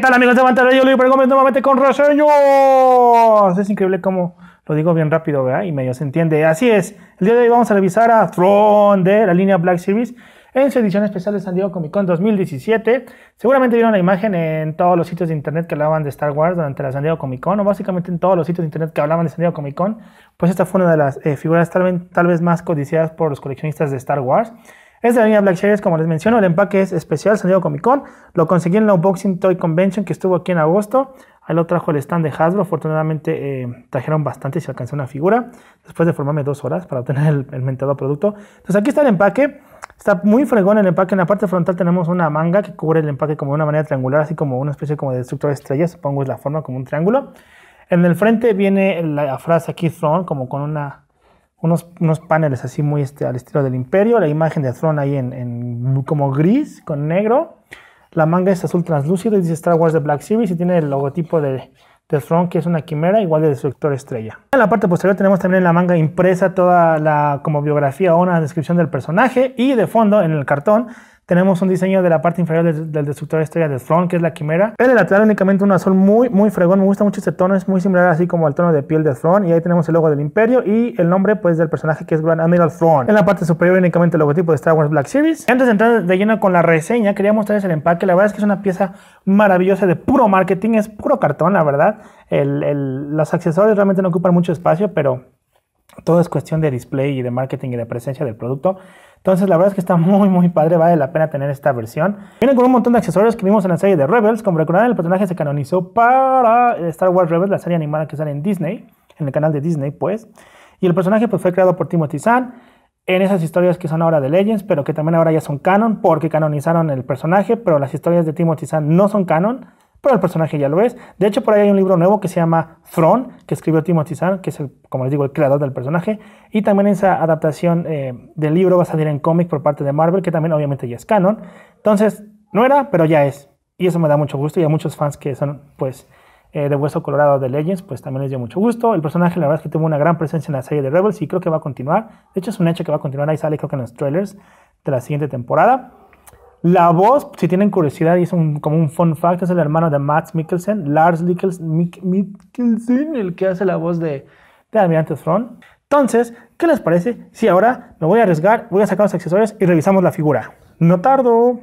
tal amigos de Pantalla? Yo Luis Gómez nuevamente con reseños. Es increíble cómo lo digo bien rápido, ¿verdad? Y medio se entiende. Así es, el día de hoy vamos a revisar a Throne de la línea Black Series en su edición especial de San Diego Comic Con 2017. Seguramente vieron la imagen en todos los sitios de internet que hablaban de Star Wars durante la San Diego Comic Con, o básicamente en todos los sitios de internet que hablaban de San Diego Comic Con. Pues esta fue una de las eh, figuras tal vez más codiciadas por los coleccionistas de Star Wars. Es de la línea Black Series, como les menciono, el empaque es especial, salido Comic Con. Lo conseguí en la Unboxing Toy Convention que estuvo aquí en agosto. Ahí lo trajo el stand de Hasbro. Afortunadamente eh, trajeron bastante y se alcanzó una figura. Después de formarme dos horas para obtener el, mentado producto. Entonces aquí está el empaque. Está muy fregón el empaque. En la parte frontal tenemos una manga que cubre el empaque como de una manera triangular, así como una especie como de destructor de estrellas. Supongo es la forma como un triángulo. En el frente viene la frase aquí Throne, como con una unos, paneles así muy este, al estilo del imperio, la imagen de Throne ahí en, como gris con negro, la manga es azul translúcido y dice Star Wars The Black Series y tiene el logotipo de, Throne que es una quimera igual de Destructor Estrella. En la parte posterior tenemos también la manga impresa toda la como biografía o una descripción del personaje y de fondo en el cartón tenemos un diseño de la parte inferior del, destructor destructor estrella de Thrawn, que es la quimera. En el lateral únicamente un azul muy, muy fregón. Me gusta mucho este tono, es muy similar así como al tono de piel de Thrawn. Y ahí tenemos el logo del imperio y el nombre pues del personaje que es Grand Admiral Thrawn. En la parte superior únicamente el logotipo de Star Wars Black Series. Antes de entrar de lleno con la reseña, quería mostrarles el empaque. La verdad es que es una pieza maravillosa de puro marketing, es puro cartón, la verdad. El, el, los accesorios realmente no ocupan mucho espacio, pero todo es cuestión de display y de marketing y de presencia del producto. Entonces la verdad es que está muy muy padre, vale la pena tener esta versión. Viene con un montón de accesorios que vimos en la serie de Rebels. Como recordar el personaje se canonizó para Star Wars Rebels, la serie animada que sale en Disney, en el canal de Disney pues. Y el personaje pues, fue creado por Timothy Zahn en esas historias que son ahora de Legends, pero que también ahora ya son canon porque canonizaron el personaje, pero las historias de Timothy Zahn no son canon pero el personaje ya lo es. De hecho, por ahí hay un libro nuevo que se llama Throne, que escribió Timothy Zahn, que es, el, como les digo, el creador del personaje. Y también esa adaptación eh, del libro va a salir en cómic por parte de Marvel, que también obviamente ya es canon. Entonces, no era, pero ya es. Y eso me da mucho gusto y a muchos fans que son, pues, eh, de Hueso Colorado de Legends, pues también les dio mucho gusto. El personaje, la verdad es que tuvo una gran presencia en la serie de Rebels y creo que va a continuar. De hecho, es un hecho que va a continuar. Ahí sale, creo que en los trailers de la siguiente temporada. La voz, si tienen curiosidad, y es como un fun fact, es el hermano de Max Mikkelsen, Lars Mikkelsen, el que hace la voz de, de Almirante Throne. Entonces, ¿qué les parece si ahora me voy a arriesgar, voy a sacar los accesorios y revisamos la figura? No tardo.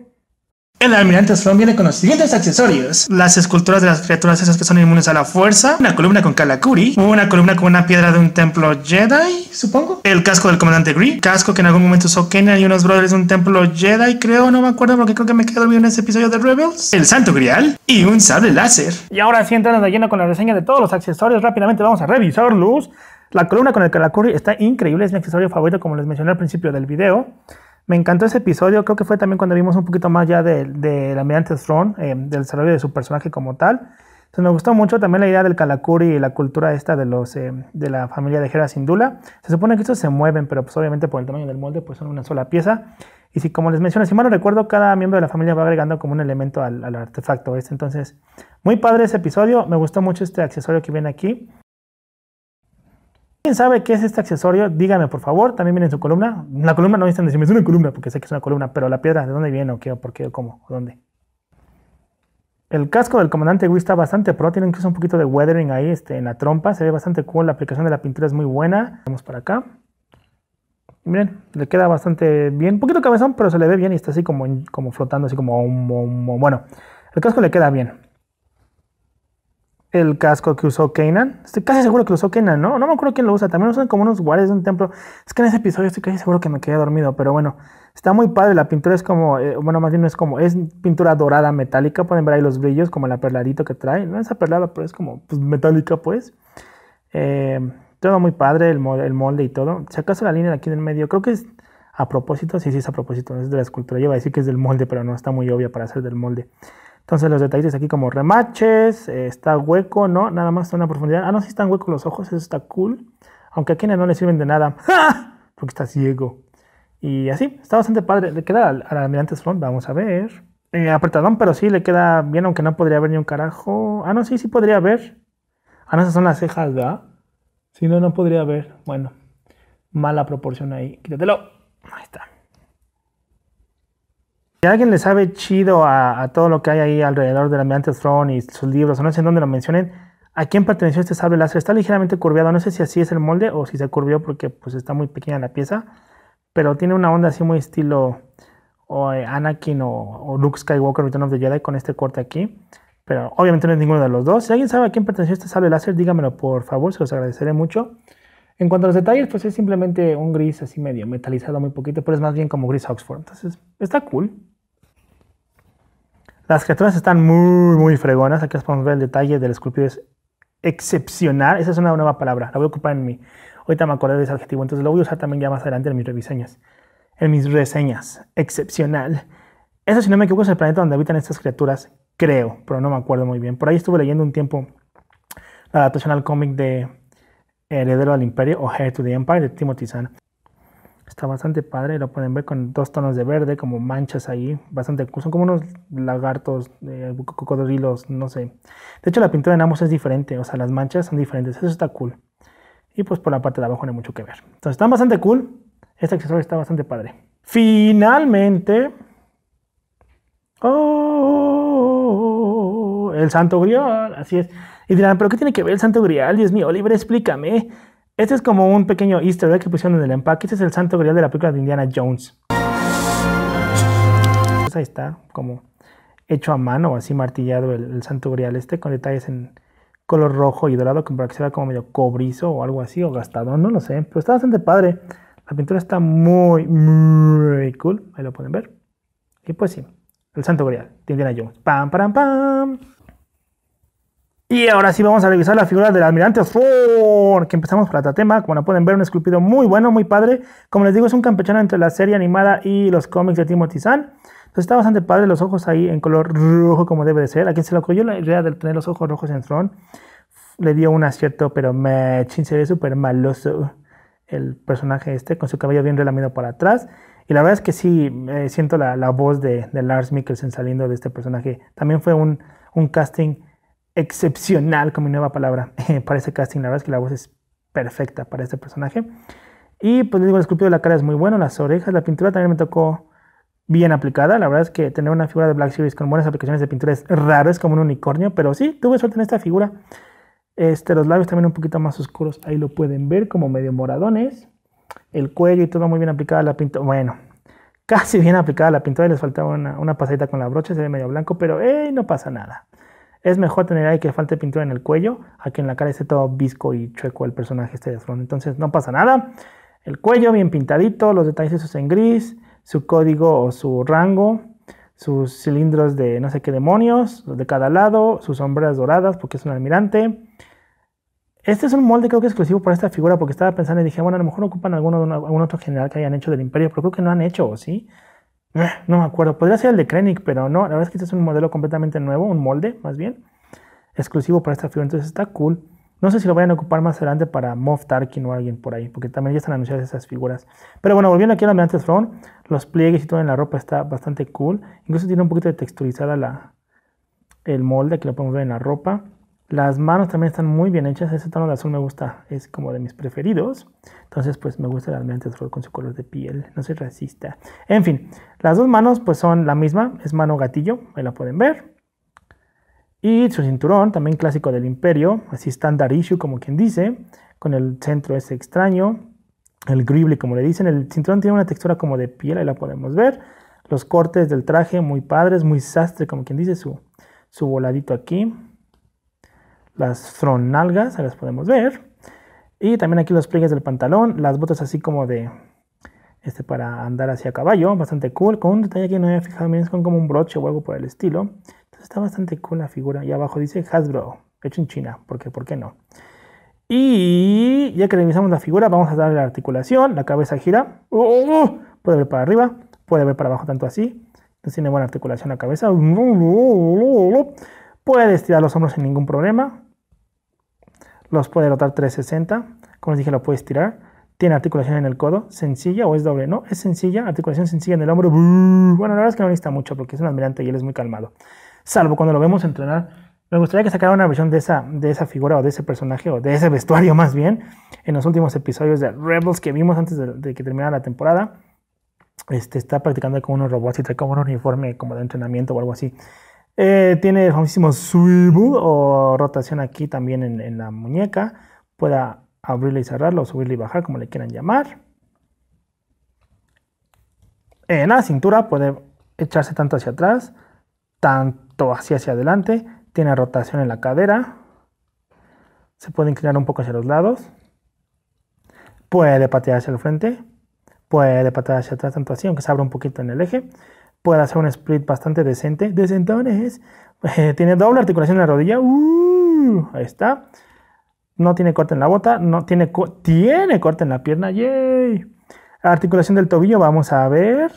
El almirante Sloan viene con los siguientes accesorios. Las esculturas de las criaturas esas que son inmunes a la fuerza. Una columna con Kalakuri. Una columna con una piedra de un templo Jedi, supongo. El casco del comandante Gree. Casco que en algún momento usó Kenan y unos brothers de un templo Jedi, creo. No me acuerdo porque creo que me quedé dormido en ese episodio de Rebels. El santo grial. Y un sable láser. Y ahora sí entrando de lleno con la reseña de todos los accesorios. Rápidamente vamos a revisar luz, La columna con el Kalakuri está increíble. Es mi accesorio favorito como les mencioné al principio del video. Me encantó ese episodio, creo que fue también cuando vimos un poquito más ya del de, de ambiente Throne, eh, del desarrollo de su personaje como tal. Entonces me gustó mucho también la idea del Kalakuri y la cultura esta de los eh, de la familia de Hera Sindula. Se supone que estos se mueven, pero pues obviamente por el tamaño del molde pues son una sola pieza. Y si como les mencioné, si mal no recuerdo, cada miembro de la familia va agregando como un elemento al, al artefacto este. Entonces, muy padre ese episodio. Me gustó mucho este accesorio que viene aquí. ¿Quién sabe qué es este accesorio? Díganme, por favor. También viene su columna. La columna no necesitan decirme, es una columna, porque sé que es una columna, pero la piedra, ¿de dónde viene o qué o por qué o cómo o dónde? El casco del comandante Wii está bastante pro, tiene incluso un poquito de weathering ahí este, en la trompa, se ve bastante cool, la aplicación de la pintura es muy buena. Vamos para acá. Miren, le queda bastante bien, un poquito cabezón, pero se le ve bien y está así como, como flotando, así como... un Bueno, el casco le queda bien el casco que usó Kanan. Estoy casi seguro que lo usó Kanan, ¿no? No me acuerdo quién lo usa. También lo usan como unos guardias de un templo. Es que en ese episodio estoy casi seguro que me quedé dormido, pero bueno, está muy padre. La pintura es como, eh, bueno, más bien no es como, es pintura dorada metálica. Pueden ver ahí los brillos, como la perladito que trae. No es aperlada, pero es como pues, metálica, pues. Eh, todo muy padre, el molde, y todo. Si acaso la línea de aquí en el medio, creo que es a propósito, sí, sí, es a propósito, es de la escultura. Yo iba a decir que es del molde, pero no está muy obvia para ser del molde. Entonces los detalles aquí como remaches, eh, está hueco, ¿no? Nada más está una profundidad. Ah, no, sí están huecos los ojos, eso está cool. Aunque a quienes no le sirven de nada, porque está ciego. Y así, está bastante padre. Le queda al, al almirante vamos a ver. Eh, Apertadón, pero sí le queda bien, aunque no podría ver ni un carajo. Ah, no, sí, sí podría ver. Ah, no, esas son las cejas, ¿verdad? Si no, no podría ver. Bueno, mala proporción ahí. Quítatelo. Ahí está. Si alguien le sabe chido a, todo lo que hay ahí alrededor del ambiente Throne y sus libros, no sé en dónde lo mencionen, ¿a quién perteneció este sable láser? Está ligeramente curviado, no sé si así es el molde o si se curvió porque pues está muy pequeña la pieza, pero tiene una onda así muy estilo eh, Anakin o, Luke Skywalker Return of the Jedi con este corte aquí, pero obviamente no es ninguno de los dos. Si alguien sabe a quién perteneció este sable láser, dígamelo por favor, se los agradeceré mucho. En cuanto a los detalles, pues es simplemente un gris así medio metalizado muy poquito, pero es más bien como gris Oxford, entonces está cool. Las criaturas están muy, muy fregonas. Aquí os podemos ver el detalle del esculpido. Es excepcional. Esa es una nueva palabra. La voy a ocupar en mi. Ahorita me acordé de ese adjetivo. Entonces lo voy a usar también ya más adelante en mis reseñas, En mis reseñas. Excepcional. Eso, si no me equivoco, es el planeta donde habitan estas criaturas. Creo, pero no me acuerdo muy bien. Por ahí estuve leyendo un tiempo la adaptación al cómic de Heredero al Imperio o Heir to the Empire de Timothy Zahn. Está bastante padre, lo pueden ver con dos tonos de verde, como manchas ahí, bastante son como unos lagartos, eh, cocodrilos, no sé. De hecho, la pintura en ambos es diferente, o sea, las manchas son diferentes, eso está cool. Y pues por la parte de abajo no hay mucho que ver. Entonces, está bastante cool, este accesorio está bastante padre. Finalmente, oh, el Santo Grial, así es. Y dirán, ¿pero qué tiene que ver el Santo Grial? Dios mío, Oliver, explícame. Este es como un pequeño easter egg que pusieron en el empaque. Este es el santo grial de la película de Indiana Jones. Pues ahí está, como hecho a mano, así martillado el, santo grial este, con detalles en color rojo y dorado, como para que se vea como medio cobrizo o algo así, o gastado, no lo sé. Pero está bastante padre. La pintura está muy, muy cool. Ahí lo pueden ver. Y pues sí, el santo grial de Indiana Jones. ¡Pam, pam, pam! Y ahora sí vamos a revisar la figura del almirante Thor, que empezamos por Tatema como pueden ver, un esculpido muy bueno, muy padre. Como les digo, es un campechano entre la serie animada y los cómics de Timothy Zahn. Entonces está bastante padre, los ojos ahí en color rojo como debe de ser. A quien se le ocurrió la idea de tener los ojos rojos en throne le dio un acierto, pero me se ve súper maloso el personaje este, con su cabello bien relamido para atrás. Y la verdad es que sí, eh, siento la, voz de, de, Lars Mikkelsen saliendo de este personaje. También fue un casting excepcional con mi nueva palabra para ese casting. La verdad es que la voz es perfecta para este personaje. Y pues les digo, el esculpido de la cara es muy bueno, las orejas, la pintura también me tocó bien aplicada. La verdad es que tener una figura de Black Series con buenas aplicaciones de pintura es raro, es como un unicornio, pero sí, tuve suerte en esta figura. Este, los labios también un poquito más oscuros, ahí lo pueden ver, como medio moradones. El cuello y todo muy bien aplicada la pintura. Bueno, casi bien aplicada la pintura y les faltaba una, una pasadita con la brocha, se ve medio blanco, pero no pasa nada. Es mejor tener ahí que falte pintura en el cuello a que en la cara esté todo visco y chueco el personaje este de Front. Entonces no pasa nada. El cuello bien pintadito, los detalles esos en gris, su código o su rango, sus cilindros de no sé qué demonios, los de cada lado, sus sombreras doradas porque es un almirante. Este es un molde creo que exclusivo para esta figura porque estaba pensando y dije, bueno, a lo mejor ocupan alguno, algún otro general que hayan hecho del imperio, pero creo que no han hecho, ¿sí? sí eh, no me acuerdo, podría ser el de Krennic, pero no, la verdad es que este es un modelo completamente nuevo, un molde más bien, exclusivo para esta figura, entonces está cool. No sé si lo vayan a ocupar más adelante para Moff Tarkin o alguien por ahí, porque también ya están anunciadas esas figuras. Pero bueno, volviendo aquí a la Mirante Throne, los pliegues y todo en la ropa está bastante cool. Incluso tiene un poquito de texturizada la, el molde, que lo podemos ver en la ropa. Las manos también están muy bien hechas. Ese tono de azul me gusta, es como de mis preferidos. Entonces, pues me gusta realmente el con su color de piel. No soy racista. En fin, las dos manos pues son la misma. Es mano gatillo, ahí la pueden ver. Y su cinturón, también clásico del imperio, así estándar issue como quien dice, con el centro ese extraño, el gribble como le dicen, el cinturón tiene una textura como de piel, ahí la podemos ver, los cortes del traje muy padres, muy sastre como quien dice, su, su voladito aquí, las fronalgas, las podemos ver. Y también aquí los pliegues del pantalón, las botas así como de este para andar hacia caballo, bastante cool, con un detalle que no había fijado, miren, es con como un broche o algo por el estilo. Entonces está bastante cool la figura. Y abajo dice Hasbro, hecho en China, qué? ¿por qué no? Y ya que revisamos la figura, vamos a darle la articulación, la cabeza gira, ¡oh! puede ver para arriba, puede ver para abajo tanto así, entonces tiene buena articulación la cabeza, puede estirar los hombros sin ningún problema, los puede rotar 360. Como les dije, lo puedes tirar. Tiene articulación en el codo, sencilla o es doble, ¿no? Es sencilla, articulación sencilla en el hombro. Bueno, la verdad es que no necesita mucho porque es un almirante y él es muy calmado. Salvo cuando lo vemos entrenar. Me gustaría que sacara una versión de esa, de esa figura o de ese personaje o de ese vestuario más bien en los últimos episodios de Rebels que vimos antes de, de que terminara la temporada. Este, está practicando con unos robots y trae como un uniforme como de entrenamiento o algo así. Eh, tiene el famosísimo swivel o rotación aquí también en, la muñeca. Pueda abrirla y cerrarla o subirla y bajar, como le quieran llamar. En la cintura puede echarse tanto hacia atrás, tanto hacia hacia adelante. Tiene rotación en la cadera. Se puede inclinar un poco hacia los lados. Puede patear hacia el frente. Puede patear hacia atrás tanto así, aunque se abra un poquito en el eje puede hacer un split bastante decente. Desde eh, tiene doble articulación en la rodilla, uh, ahí está. No tiene corte en la bota, no tiene, tiene corte en la pierna, yay. Articulación del tobillo, vamos a ver,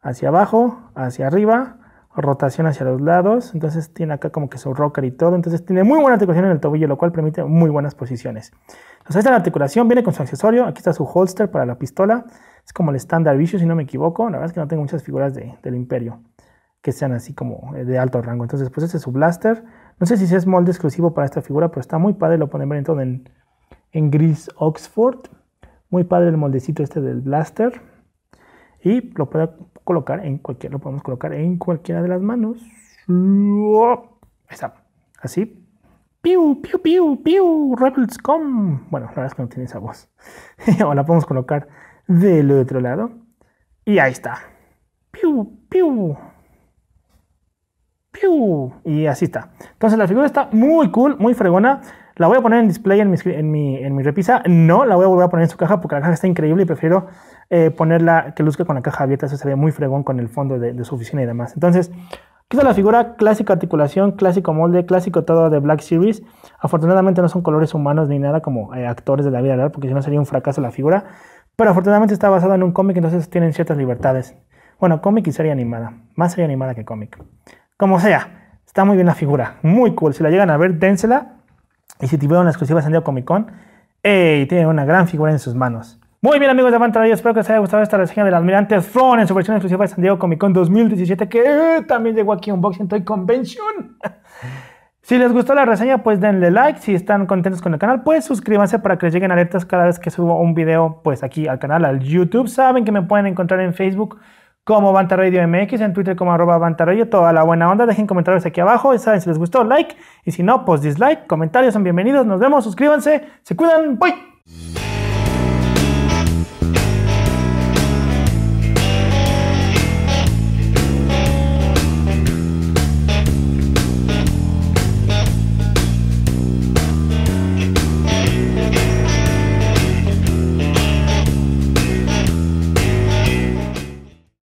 hacia abajo, hacia arriba, rotación hacia los lados, entonces tiene acá como que su rocker y todo, entonces tiene muy buena articulación en el tobillo, lo cual permite muy buenas posiciones. Entonces esta la articulación viene con su accesorio, aquí está su holster para la pistola, es como el estándar Vicious si no me equivoco, la verdad es que no tengo muchas figuras del imperio que sean así como eh, de alto rango, entonces pues este es su blaster, no sé si es molde exclusivo para esta figura, pero está muy padre, lo pueden ver en todo en, en gris Oxford, muy padre el moldecito este del blaster, y lo puedo colocar en cualquier, lo podemos colocar en cualquiera de las manos. Ahí está. Así. Piu, piu, piu, piu, Rebels come. Bueno, la verdad es que no tiene esa voz. o la podemos colocar del otro lado. Y ahí está. Piu, piu. Piu. Y así está. Entonces la figura está muy cool, muy fregona. La voy a poner en display en mi, en mi repisa. No la voy a volver a poner en su caja porque la caja está increíble y prefiero eh, ponerla que luzca con la caja abierta, eso sería muy fregón con el fondo de, su oficina y demás. Entonces, aquí la figura, clásica articulación, clásico molde, clásico todo de Black Series. Afortunadamente no son colores humanos ni nada como eh, actores de la vida real, porque si no sería un fracaso la figura. Pero afortunadamente está basada en un cómic, entonces tienen ciertas libertades. Bueno, cómic y serie animada, más serie animada que cómic. Como sea, está muy bien la figura, muy cool. Si la llegan a ver, dénsela. Y si tuvieron la exclusiva San Comic Con, ¡ey! Tienen una gran figura en sus manos. Muy bien amigos de Fanta espero que les haya gustado esta reseña del Almirante Front en su versión exclusiva de San Diego Comic Con 2017 que eh, también llegó aquí a Unboxing Toy Convention. si les gustó la reseña pues denle like, si están contentos con el canal pues suscríbanse para que les lleguen alertas cada vez que subo un video pues aquí al canal, al YouTube. Saben que me pueden encontrar en Facebook como Banta Radio MX, en Twitter como arroba toda la buena onda, dejen comentarios aquí abajo, saben si les gustó, like, y si no, pues dislike, comentarios son bienvenidos, nos vemos, suscríbanse, se cuidan, bye.